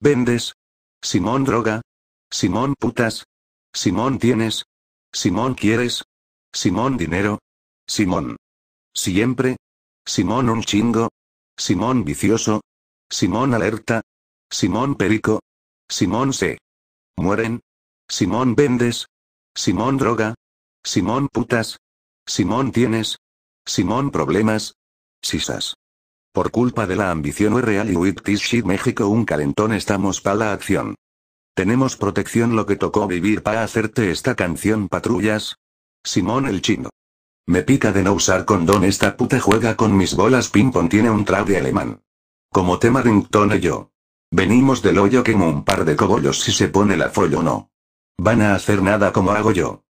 ¿Vendes? Simón droga. Simón putas. Simón tienes. Simón quieres. Simón dinero. Simón. Siempre. Simón un chingo. Simón vicioso. Simón alerta. Simón perico. Simón se. Mueren. Simón vendes. Simón droga. Simón putas. Simón tienes. Simón problemas. Sisas. Por culpa de la ambición real y with this shit México un calentón estamos para la acción. Tenemos protección lo que tocó vivir para hacerte esta canción patrullas. Simón el chino. Me pica de no usar condón esta puta juega con mis bolas ping pong tiene un trap de alemán. Como tema ringtone yo. Venimos del hoyo como un par de cobollos si se pone la o no. Van a hacer nada como hago yo.